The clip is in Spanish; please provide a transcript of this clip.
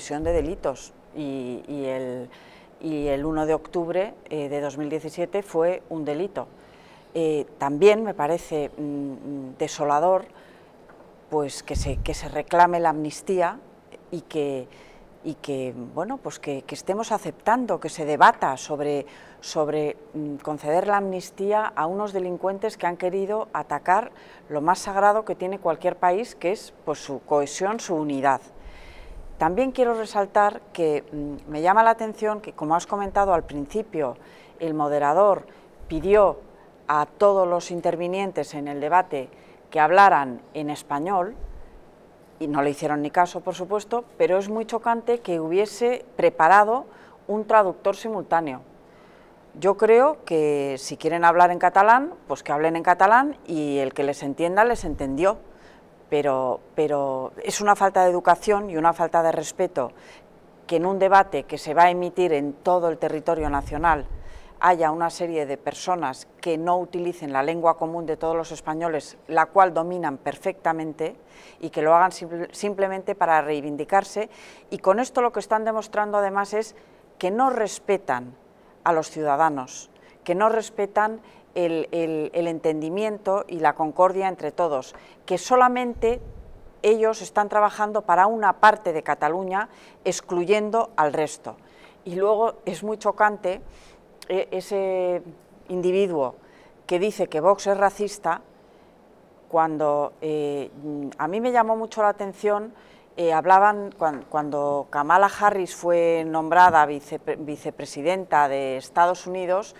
de delitos y, el, 1 de octubre eh, de 2017 fue un delito. Eh, también me parece mm, desolador pues, que, se, que se reclame la amnistía y que, bueno, pues que, estemos aceptando que se debata sobre, mm, conceder la amnistía a unos delincuentes que han querido atacar lo más sagrado que tiene cualquier país, que es pues, su cohesión, su unidad. También quiero resaltar que mm, me llama la atención que, como has comentado al principio, el moderador pidió a todos los intervinientes en el debate que hablaran en español, y no le hicieron ni caso, por supuesto, pero es muy chocante que hubiese preparado un traductor simultáneo. Yo creo que si quieren hablar en catalán, pues que hablen en catalán y el que les entienda les entendió pero, es una falta de educación y una falta de respeto que en un debate que se va a emitir en todo el territorio nacional haya una serie de personas que no utilicen la lengua común de todos los españoles, la cual dominan perfectamente, y que lo hagan simplemente para reivindicarse. Y con esto lo que están demostrando además es que no respetan a los ciudadanos, que no respetan el, entendimiento y la concordia entre todos, que solamente ellos están trabajando para una parte de Cataluña, excluyendo al resto. Y luego es muy chocante eh, ese individuo que dice que Vox es racista, cuando eh, a mí me llamó mucho la atención, eh, hablaban cuando, Kamala Harris fue nombrada vicepresidenta de Estados Unidos,